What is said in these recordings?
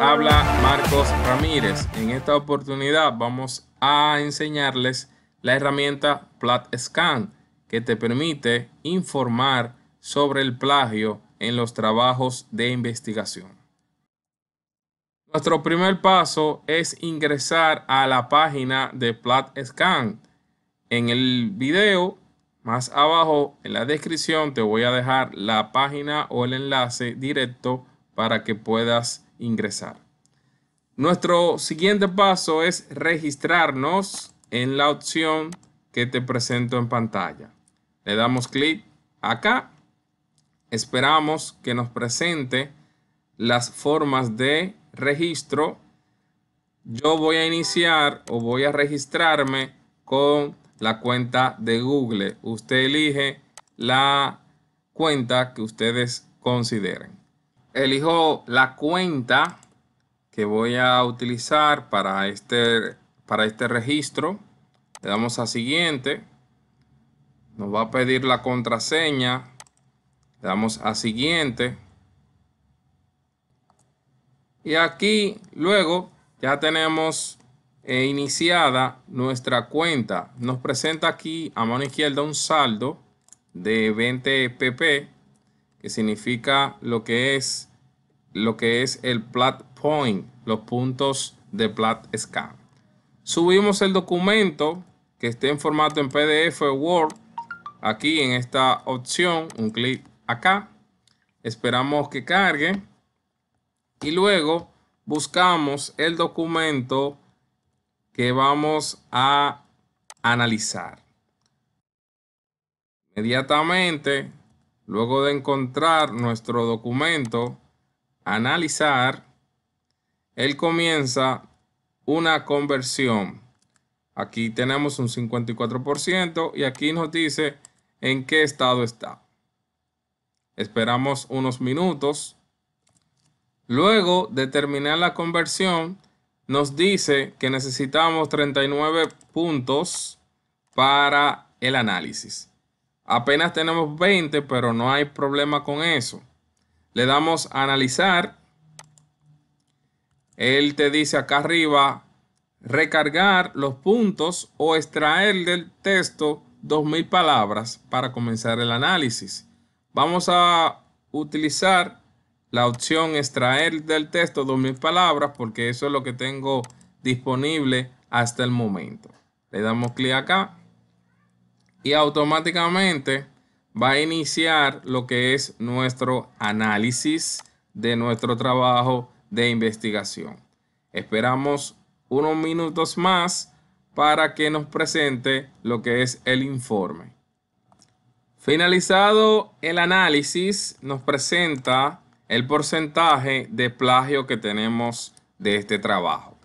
habla Marcos Ramírez. En esta oportunidad vamos a enseñarles la herramienta PlatScan que te permite informar sobre el plagio en los trabajos de investigación. Nuestro primer paso es ingresar a la página de PlatScan. En el video, más abajo en la descripción, te voy a dejar la página o el enlace directo para que puedas ingresar. Nuestro siguiente paso es registrarnos en la opción que te presento en pantalla. Le damos clic acá. Esperamos que nos presente las formas de registro. Yo voy a iniciar o voy a registrarme con la cuenta de Google. Usted elige la cuenta que ustedes consideren elijo la cuenta que voy a utilizar para este, para este registro. Le damos a siguiente. Nos va a pedir la contraseña. Le damos a siguiente. Y aquí luego ya tenemos eh, iniciada nuestra cuenta. Nos presenta aquí a mano izquierda un saldo de 20 pp que significa lo que es, lo que es el plat point, los puntos de plat scan. Subimos el documento que esté en formato en PDF Word aquí en esta opción, un clic acá. Esperamos que cargue y luego buscamos el documento que vamos a analizar. Inmediatamente Luego de encontrar nuestro documento, analizar, él comienza una conversión. Aquí tenemos un 54% y aquí nos dice en qué estado está. Esperamos unos minutos. Luego de terminar la conversión, nos dice que necesitamos 39 puntos para el análisis. Apenas tenemos 20, pero no hay problema con eso. Le damos a analizar. Él te dice acá arriba, recargar los puntos o extraer del texto 2000 palabras para comenzar el análisis. Vamos a utilizar la opción extraer del texto 2000 palabras porque eso es lo que tengo disponible hasta el momento. Le damos clic acá y automáticamente va a iniciar lo que es nuestro análisis de nuestro trabajo de investigación. Esperamos unos minutos más para que nos presente lo que es el informe. Finalizado el análisis, nos presenta el porcentaje de plagio que tenemos de este trabajo.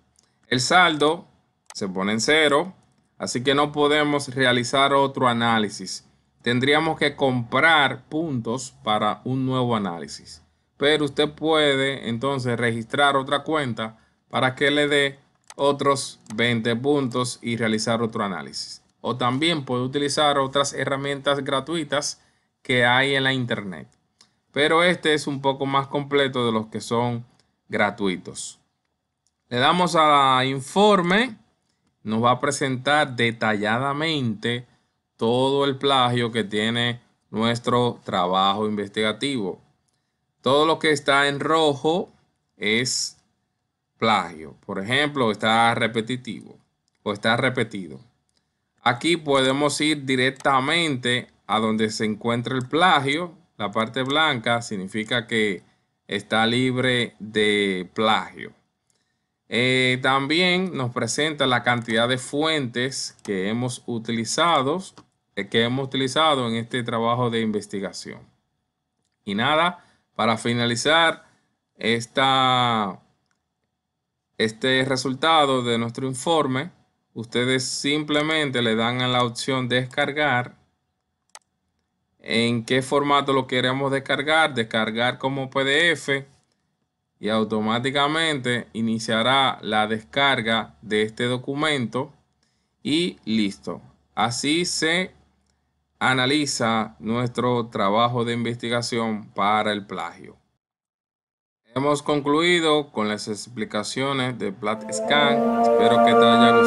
El saldo se pone en cero Así que no podemos realizar otro análisis. Tendríamos que comprar puntos para un nuevo análisis. Pero usted puede entonces registrar otra cuenta para que le dé otros 20 puntos y realizar otro análisis. O también puede utilizar otras herramientas gratuitas que hay en la internet. Pero este es un poco más completo de los que son gratuitos. Le damos a informe nos va a presentar detalladamente todo el plagio que tiene nuestro trabajo investigativo. Todo lo que está en rojo es plagio. Por ejemplo, está repetitivo o está repetido. Aquí podemos ir directamente a donde se encuentra el plagio. La parte blanca significa que está libre de plagio. Eh, también nos presenta la cantidad de fuentes que hemos utilizado, eh, que hemos utilizado en este trabajo de investigación. Y nada, para finalizar esta, este resultado de nuestro informe, ustedes simplemente le dan a la opción descargar. En qué formato lo queremos descargar, descargar como PDF y automáticamente iniciará la descarga de este documento y listo. Así se analiza nuestro trabajo de investigación para el plagio. Hemos concluido con las explicaciones de PlatScan. Espero que te haya